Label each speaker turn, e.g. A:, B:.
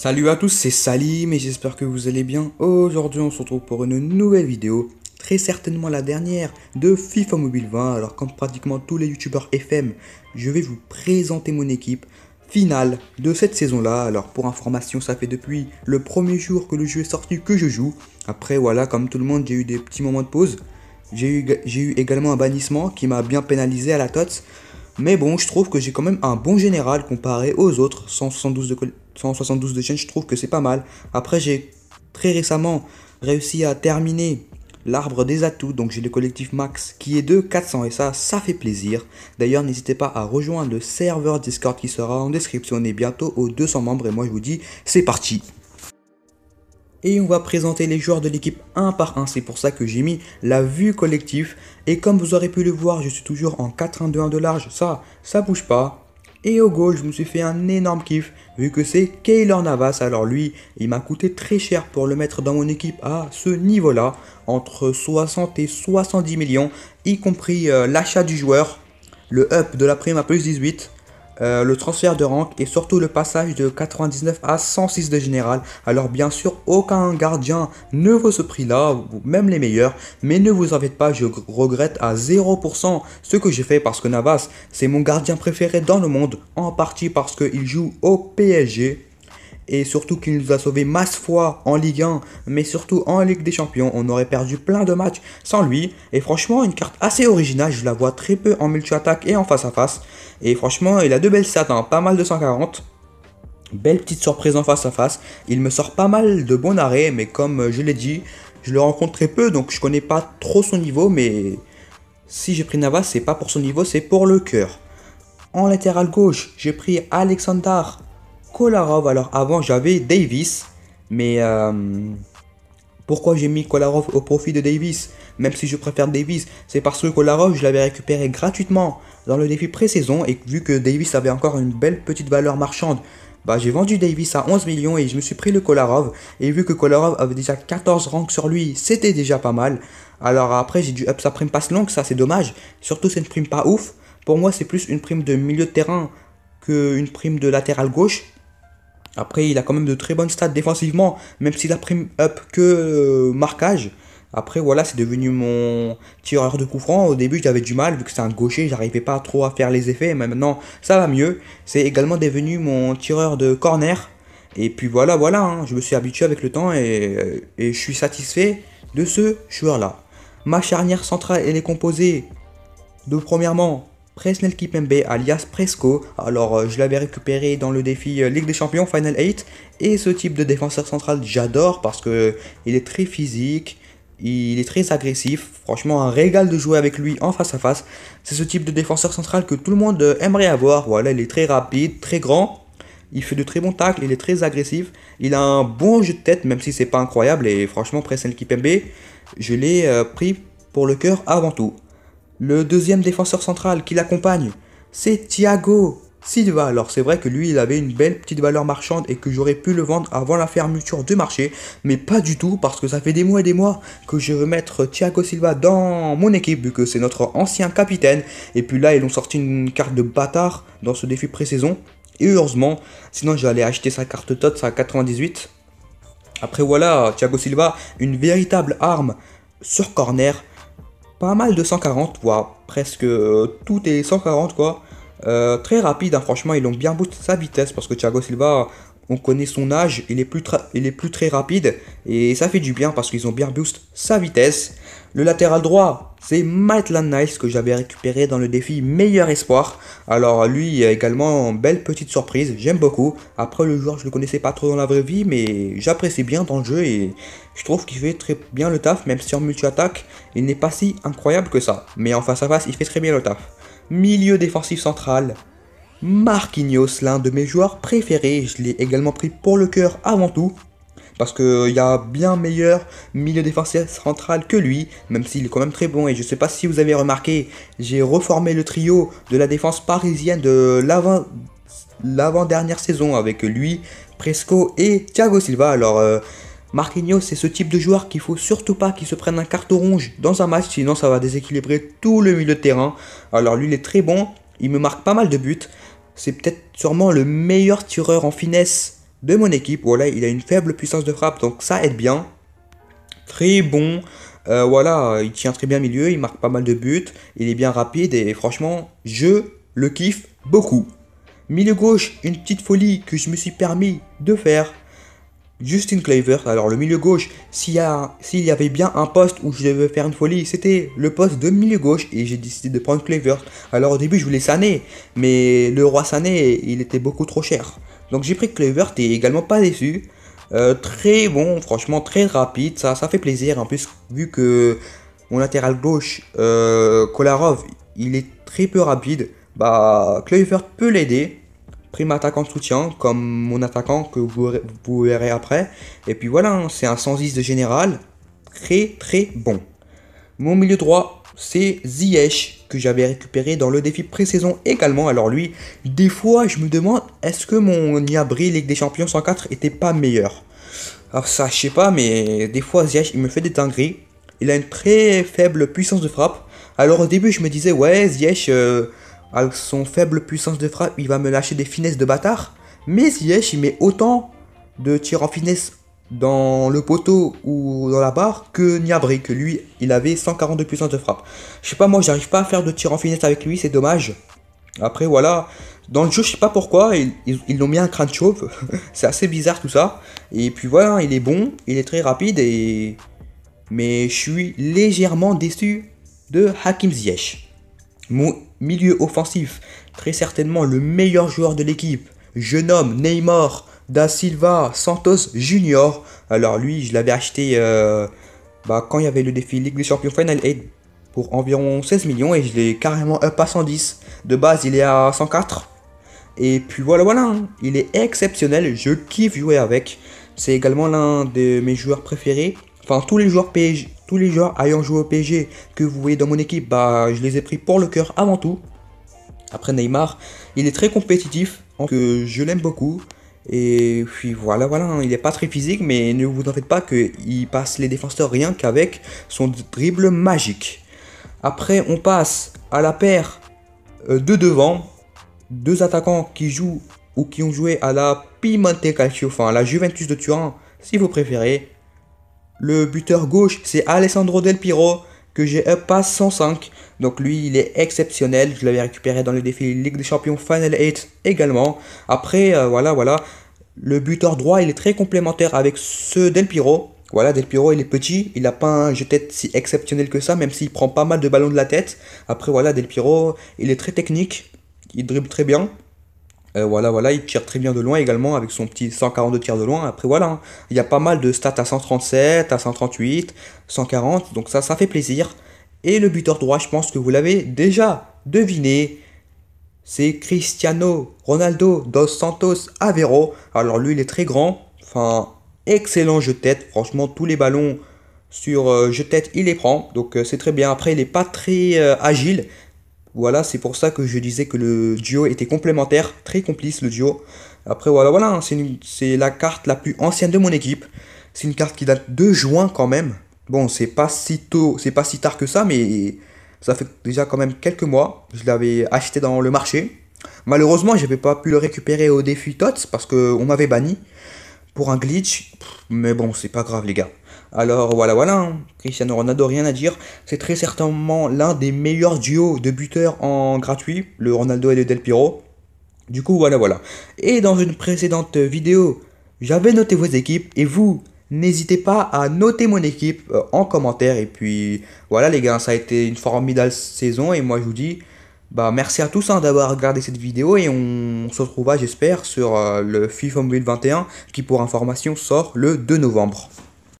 A: Salut à tous, c'est Salim et j'espère que vous allez bien. Aujourd'hui, on se retrouve pour une nouvelle vidéo, très certainement la dernière de FIFA Mobile 20. Alors, comme pratiquement tous les youtubeurs FM, je vais vous présenter mon équipe finale de cette saison-là. Alors, pour information, ça fait depuis le premier jour que le jeu est sorti que je joue. Après, voilà, comme tout le monde, j'ai eu des petits moments de pause. J'ai eu, eu également un bannissement qui m'a bien pénalisé à la cote. Mais bon, je trouve que j'ai quand même un bon général comparé aux autres, 172 de 172 de chaîne, je trouve que c'est pas mal. Après, j'ai très récemment réussi à terminer l'arbre des atouts, donc j'ai le collectif max qui est de 400 et ça, ça fait plaisir. D'ailleurs, n'hésitez pas à rejoindre le serveur Discord qui sera en description. On est bientôt aux 200 membres et moi je vous dis, c'est parti et on va présenter les joueurs de l'équipe un par un, c'est pour ça que j'ai mis la vue collectif. Et comme vous aurez pu le voir, je suis toujours en 4-1-2-1 de large, ça, ça bouge pas. Et au goal, je me suis fait un énorme kiff vu que c'est Keylor Navas. Alors lui, il m'a coûté très cher pour le mettre dans mon équipe à ce niveau-là, entre 60 et 70 millions, y compris euh, l'achat du joueur, le up de la prime à plus 18. Euh, le transfert de rank et surtout le passage de 99 à 106 de général. Alors bien sûr, aucun gardien ne vaut ce prix-là, même les meilleurs, mais ne vous en faites pas, je regrette à 0% ce que j'ai fait parce que Navas, c'est mon gardien préféré dans le monde, en partie parce qu'il joue au PSG et surtout qu'il nous a sauvé masse fois en Ligue 1, mais surtout en Ligue des Champions. On aurait perdu plein de matchs sans lui. Et franchement, une carte assez originale. Je la vois très peu en multi-attaque et en face à face. Et franchement, il a deux belles stats, hein, pas mal de 140. Belle petite surprise en face à face. Il me sort pas mal de bons arrêts, mais comme euh, je l'ai dit, je le rencontre très peu, donc je connais pas trop son niveau, mais si j'ai pris Navas, c'est pas pour son niveau, c'est pour le cœur. En latéral gauche, j'ai pris Alexander Kolarov. Alors avant j'avais Davis, mais euh, pourquoi j'ai mis Kolarov au profit de Davis Même si je préfère Davis, c'est parce que Kolarov je l'avais récupéré gratuitement dans le défi pré-saison et vu que Davis avait encore une belle petite valeur marchande. Bah, j'ai vendu Davis à 11 millions et je me suis pris le Kolarov. Et vu que Kolarov avait déjà 14 ranks sur lui, c'était déjà pas mal. Alors après, j'ai dû up sa prime passe longue, ça c'est dommage. Surtout, c'est une prime pas ouf. Pour moi, c'est plus une prime de milieu de terrain qu'une prime de latéral gauche. Après, il a quand même de très bonnes stats défensivement, même s'il a pris up que euh, marquage. Après, voilà, c'est devenu mon tireur de coup franc. Au début, j'avais du mal, vu que c'est un gaucher, j'arrivais pas trop à faire les effets, mais maintenant, ça va mieux. C'est également devenu mon tireur de corner. Et puis voilà, voilà, hein, je me suis habitué avec le temps et, euh, et je suis satisfait de ce joueur-là. Ma charnière centrale, elle est composée de premièrement Presnel Kipembe alias Presco. Alors euh, je l'avais récupéré dans le défi euh, Ligue des Champions Final 8 et ce type de défenseur central j'adore parce que il est très physique, il est très agressif, franchement un régal de jouer avec lui en face à face. C'est ce type de défenseur central que tout le monde euh, aimerait avoir. Voilà, il est très rapide, très grand, il fait de très bons tacles, il est très agressif, il a un bon jeu de tête même si c'est pas incroyable et franchement Presnel Kipembe, je l'ai pris pour le cœur avant tout. Le deuxième défenseur central qui l'accompagne, c'est Thiago Silva. Alors c'est vrai que lui, il avait une belle petite valeur marchande et que j'aurais pu le vendre avant la fermeture du marché, mais pas du tout parce que ça fait des mois et des mois que je veux mettre Thiago Silva dans mon équipe vu que c'est notre ancien capitaine. Et puis là, ils ont sorti une carte de bâtard dans ce défi pré-saison. Et heureusement, sinon j'allais acheter sa carte tot, à 98. Après voilà, Thiago Silva, une véritable arme sur corner pas mal de 140, voire presque euh, tout est 140 quoi. Euh, très rapide, hein, franchement, ils ont bien boosté sa vitesse parce que Thiago Silva on connaît son âge, il est, plus il est plus très rapide et ça fait du bien parce qu'ils ont bien boost sa vitesse. Le latéral droit, c'est Maitland Nice que j'avais récupéré dans le défi Meilleur Espoir. Alors lui également, belle petite surprise, j'aime beaucoup. Après le joueur, je le connaissais pas trop dans la vraie vie, mais j'apprécie bien dans le jeu et je trouve qu'il fait très bien le taf, même si en multi-attaque, il n'est pas si incroyable que ça. Mais en face à face, il fait très bien le taf. Milieu défensif central, Marquinhos, l'un de mes joueurs préférés. Je l'ai également pris pour le cœur avant tout. Parce qu'il euh, y a bien meilleur milieu défenseur central que lui, même s'il est quand même très bon. Et je ne sais pas si vous avez remarqué, j'ai reformé le trio de la défense parisienne de l'avant-dernière saison avec lui, Presco et Thiago Silva. Alors, euh, Marquinhos, c'est ce type de joueur qu'il faut surtout pas qu'il se prenne un carton rouge dans un match, sinon ça va déséquilibrer tout le milieu de terrain. Alors, lui, il est très bon, il me marque pas mal de buts c'est peut-être sûrement le meilleur tireur en finesse de mon équipe. Voilà, il a une faible puissance de frappe, donc ça aide bien. Très bon. Euh, voilà, il tient très bien milieu, il marque pas mal de buts, il est bien rapide et franchement, je le kiffe beaucoup. Milieu gauche, une petite folie que je me suis permis de faire. Justin Claver, alors le milieu gauche, s'il y, y avait bien un poste où je devais faire une folie, c'était le poste de milieu gauche et j'ai décidé de prendre Claver. Alors au début je voulais Sané, mais le roi Sané il était beaucoup trop cher. Donc j'ai pris Claver et également pas déçu. Euh, très bon, franchement très rapide, ça, ça fait plaisir. En plus vu que mon latéral gauche, euh, Kolarov, il est très peu rapide, bah Claver peut l'aider. Prime attaquant soutien, comme mon attaquant que vous, verrez après. Et puis voilà, hein, c'est un 110 de général, très très bon. Mon milieu droit, c'est Ziyech, que j'avais récupéré dans le défi pré-saison également. Alors lui, des fois, je me demande, est-ce que mon Yabri Ligue des Champions 104 était pas meilleur Alors ça, je sais pas, mais des fois, Ziyech, il me fait des dingueries. Il a une très faible puissance de frappe. Alors au début, je me disais, ouais, Ziyech... Euh, avec son faible puissance de frappe, il va me lâcher des finesses de bâtard. Mais Ziyech, il met autant de tirs en finesse dans le poteau ou dans la barre que Niabri, que lui, il avait 142 puissance de frappe. Je sais pas, moi, j'arrive pas à faire de tir en finesse avec lui, c'est dommage. Après, voilà. Dans le jeu, je sais pas pourquoi, ils l'ont mis un crâne chauve. c'est assez bizarre tout ça. Et puis voilà, il est bon, il est très rapide et. Mais je suis légèrement déçu de Hakim Ziyech. Mon milieu offensif, très certainement le meilleur joueur de l'équipe. Jeune homme, Neymar, Da Silva, Santos Junior. Alors lui, je l'avais acheté euh, bah, quand il y avait le défi Ligue des Champions Final pour environ 16 millions et je l'ai carrément up à 110. De base, il est à 104. Et puis voilà, voilà, hein. il est exceptionnel, je kiffe jouer avec. C'est également l'un de mes joueurs préférés Enfin, tous les joueurs PSG, tous les ayant joué au PSG que vous voyez dans mon équipe, bah, je les ai pris pour le cœur avant tout. Après Neymar, il est très compétitif, que euh, je l'aime beaucoup. Et puis voilà, voilà, hein, il n'est pas très physique, mais ne vous en faites pas qu'il passe les défenseurs rien qu'avec son dribble magique. Après, on passe à la paire euh, de devant, deux attaquants qui jouent ou qui ont joué à la pimente Calcio, enfin à la Juventus de Turin, si vous préférez. Le buteur gauche, c'est Alessandro Del Piro, que j'ai up à 105. Donc lui, il est exceptionnel. Je l'avais récupéré dans le défi Ligue des Champions Final 8 également. Après, euh, voilà, voilà. Le buteur droit, il est très complémentaire avec ce Del Piro. Voilà, Del Piro, il est petit, il n'a pas un tête si exceptionnel que ça, même s'il prend pas mal de ballons de la tête. Après, voilà, Del Piro, il est très technique, il dribble très bien. Euh, voilà, voilà, il tire très bien de loin également avec son petit 142 tirs de loin. Après, voilà, hein, il y a pas mal de stats à 137, à 138, 140, donc ça, ça fait plaisir. Et le buteur droit, je pense que vous l'avez déjà deviné, c'est Cristiano Ronaldo dos Santos Avero. Alors lui, il est très grand, enfin, excellent jeu tête, franchement, tous les ballons sur je euh, jeu tête, il les prend, donc euh, c'est très bien. Après, il n'est pas très agile, voilà, c'est pour ça que je disais que le duo était complémentaire, très complice le duo. Après voilà, voilà, hein, c'est la carte la plus ancienne de mon équipe. C'est une carte qui date de juin quand même. Bon, c'est pas si tôt, c'est pas si tard que ça, mais ça fait déjà quand même quelques mois. Je l'avais acheté dans le marché. Malheureusement, j'avais pas pu le récupérer au défi TOTS parce qu'on m'avait banni pour un glitch. Mais bon, c'est pas grave les gars. Alors voilà, voilà, hein. Cristiano Ronaldo, rien à dire. C'est très certainement l'un des meilleurs duos de buteurs en gratuit, le Ronaldo et le Del Piro. Du coup, voilà, voilà. Et dans une précédente vidéo, j'avais noté vos équipes et vous, N'hésitez pas à noter mon équipe euh, en commentaire. Et puis voilà les gars, ça a été une formidable saison. Et moi je vous dis, bah merci à tous hein, d'avoir regardé cette vidéo. Et on se retrouvera j'espère sur euh, le FIFA 21 qui pour information sort le 2 novembre.